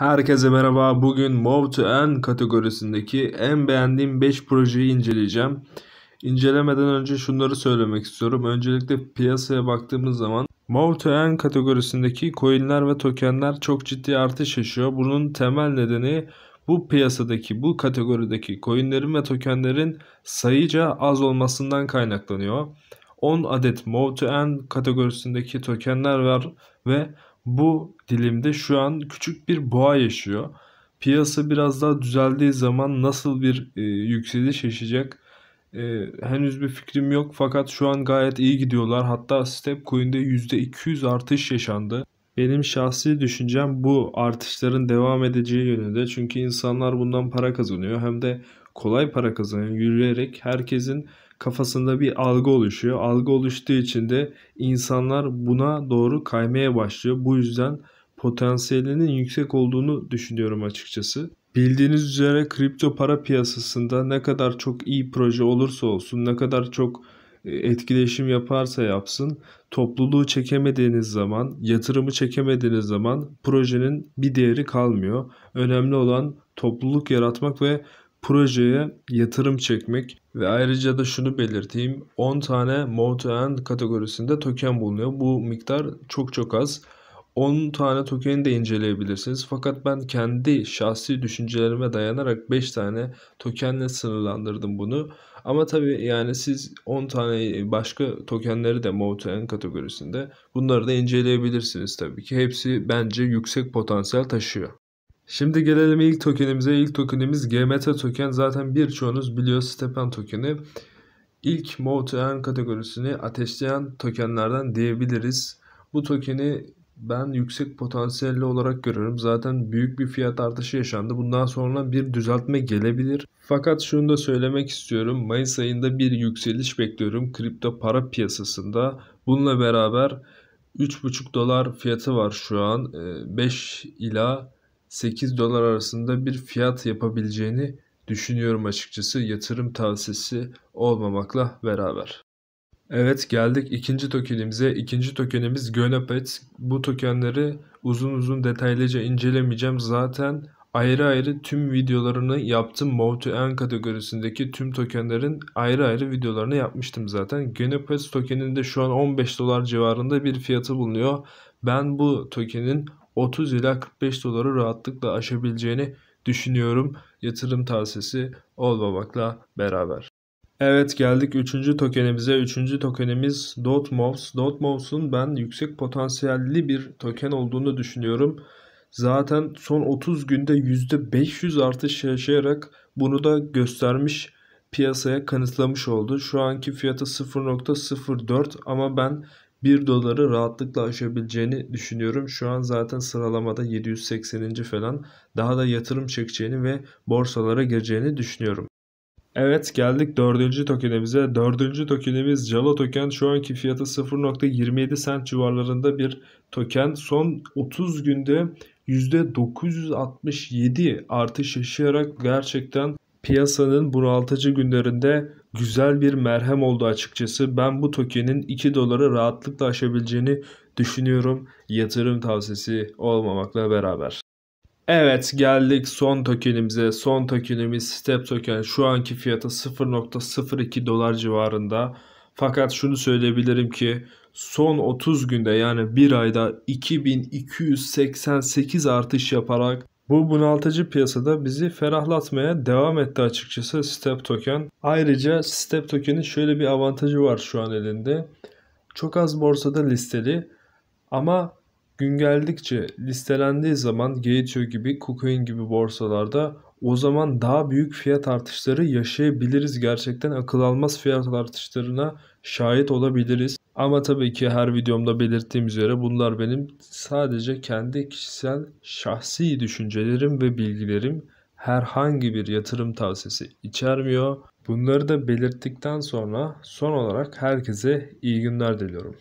Herkese merhaba. Bugün Move to End kategorisindeki en beğendiğim 5 projeyi inceleyeceğim. İncelemeden önce şunları söylemek istiyorum. Öncelikle piyasaya baktığımız zaman Move to End kategorisindeki coinler ve tokenler çok ciddi artış yaşıyor. Bunun temel nedeni bu piyasadaki, bu kategorideki coinlerin ve tokenlerin sayıca az olmasından kaynaklanıyor. 10 adet Move to End kategorisindeki tokenler var ve bu dilimde şu an küçük bir boğa yaşıyor. Piyasa biraz daha düzeldiği zaman nasıl bir e, yükseliş yaşayacak e, henüz bir fikrim yok. Fakat şu an gayet iyi gidiyorlar. Hatta Stepcoin'de %200 artış yaşandı. Benim şahsi düşüncem bu artışların devam edeceği yönünde. Çünkü insanlar bundan para kazanıyor. Hem de kolay para kazanıyor. Yürüyerek herkesin kafasında bir algı oluşuyor. Algı oluştuğu için de insanlar buna doğru kaymaya başlıyor. Bu yüzden potansiyelinin yüksek olduğunu düşünüyorum açıkçası. Bildiğiniz üzere kripto para piyasasında ne kadar çok iyi proje olursa olsun, ne kadar çok e, etkileşim yaparsa yapsın, topluluğu çekemediğiniz zaman, yatırımı çekemediğiniz zaman projenin bir değeri kalmıyor. Önemli olan topluluk yaratmak ve projeye yatırım çekmek. Ve ayrıca da şunu belirteyim. 10 tane Move End kategorisinde token bulunuyor. Bu miktar çok çok az. 10 tane tokeni de inceleyebilirsiniz. Fakat ben kendi şahsi düşüncelerime dayanarak 5 tane tokenle sınırlandırdım bunu. Ama tabii yani siz 10 tane başka tokenleri de Mountain kategorisinde bunları da inceleyebilirsiniz tabii ki. Hepsi bence yüksek potansiyel taşıyor. Şimdi gelelim ilk tokenimize. İlk tokenimiz GMT token. Zaten birçoğunuz biliyor Stepan tokeni. İlk Mode Earn kategorisini ateşleyen tokenlerden diyebiliriz. Bu tokeni ben yüksek potansiyelli olarak görüyorum. Zaten büyük bir fiyat artışı yaşandı. Bundan sonra bir düzeltme gelebilir. Fakat şunu da söylemek istiyorum. Mayıs ayında bir yükseliş bekliyorum kripto para piyasasında. Bununla beraber 3,5 dolar fiyatı var şu an. 5 ee, ila 8 dolar arasında bir fiyat yapabileceğini düşünüyorum açıkçası yatırım tavsiyesi olmamakla beraber. Evet geldik ikinci tokenimize. İkinci tokenimiz Gönepet. Bu tokenleri uzun uzun detaylıca incelemeyeceğim. Zaten ayrı ayrı tüm videolarını yaptım. Move N kategorisindeki tüm tokenlerin ayrı ayrı videolarını yapmıştım zaten. Gönepet tokeninde şu an 15 dolar civarında bir fiyatı bulunuyor. Ben bu tokenin 30 ila 45 doları rahatlıkla aşabileceğini düşünüyorum yatırım tavsiyesi olmamakla beraber. Evet geldik 3. tokenimize. 3. tokenimiz DotMoves. DotMoves'un ben yüksek potansiyelli bir token olduğunu düşünüyorum. Zaten son 30 günde %500 artış yaşayarak bunu da göstermiş piyasaya kanıtlamış oldu. Şu anki fiyatı 0.04 ama ben 1 doları rahatlıkla aşabileceğini düşünüyorum. Şu an zaten sıralamada 780. falan daha da yatırım çekeceğini ve borsalara gireceğini düşünüyorum. Evet geldik dördüncü tokenimize. Dördüncü tokenimiz Jala token. Şu anki fiyatı 0.27 cent civarlarında bir token. Son 30 günde %967 artış yaşayarak gerçekten piyasanın bunaltıcı günlerinde güzel bir merhem oldu açıkçası. Ben bu tokenin 2 dolara rahatlıkla aşabileceğini düşünüyorum yatırım tavsiyesi olmamakla beraber. Evet geldik son tokenimize. Son tokenimiz Step Token şu anki fiyatı 0.02 dolar civarında. Fakat şunu söyleyebilirim ki son 30 günde yani bir ayda 2288 artış yaparak bu bunaltıcı piyasada bizi ferahlatmaya devam etti açıkçası Step Token. Ayrıca Step Token'in şöyle bir avantajı var şu an elinde. Çok az borsada listeli ama gün geldikçe listelendiği zaman Gateway gibi, KuCoin gibi borsalarda o zaman daha büyük fiyat artışları yaşayabiliriz. Gerçekten akıl almaz fiyat artışlarına şahit olabiliriz. Ama tabii ki her videomda belirttiğim üzere bunlar benim sadece kendi kişisel şahsi düşüncelerim ve bilgilerim herhangi bir yatırım tavsiyesi içermiyor. Bunları da belirttikten sonra son olarak herkese iyi günler diliyorum.